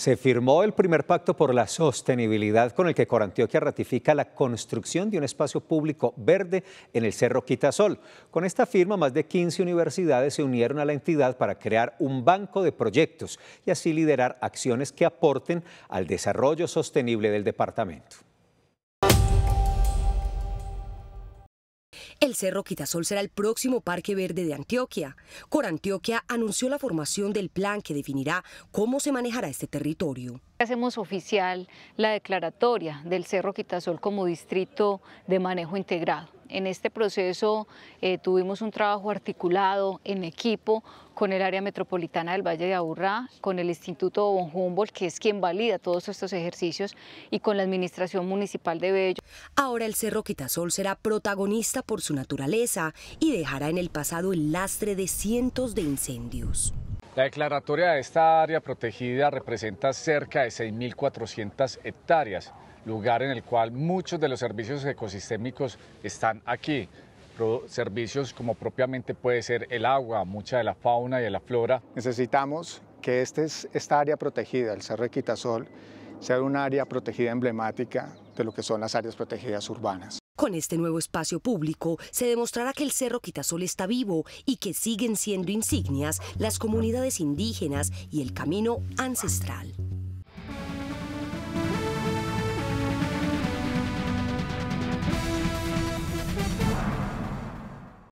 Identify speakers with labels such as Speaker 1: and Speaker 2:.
Speaker 1: Se firmó el primer pacto por la sostenibilidad con el que Corantioquia ratifica la construcción de un espacio público verde en el Cerro Quitasol. Con esta firma, más de 15 universidades se unieron a la entidad para crear un banco de proyectos y así liderar acciones que aporten al desarrollo sostenible del departamento.
Speaker 2: El Cerro Quitasol será el próximo Parque Verde de Antioquia. Corantioquia anunció la formación del plan que definirá cómo se manejará este territorio.
Speaker 3: Hacemos oficial la declaratoria del Cerro Quitasol como distrito de manejo integrado. En este proceso eh, tuvimos un trabajo articulado en equipo con el área metropolitana del Valle de Aburrá, con el Instituto Von Humboldt, que es quien valida todos estos ejercicios,
Speaker 2: y con la Administración Municipal de Bello. Ahora el Cerro Quitasol será protagonista por su naturaleza y dejará en el pasado el lastre de cientos de incendios.
Speaker 4: La declaratoria de esta área protegida representa cerca de 6.400 hectáreas, lugar en el cual muchos de los servicios ecosistémicos están aquí. Servicios como propiamente puede ser el agua, mucha de la fauna y de la flora.
Speaker 5: Necesitamos que este esta área protegida, el Cerro de Quitasol, sea un área protegida emblemática de lo que son las áreas protegidas urbanas.
Speaker 2: Con este nuevo espacio público se demostrará que el Cerro Quitasol está vivo y que siguen siendo insignias las comunidades indígenas y el camino ancestral.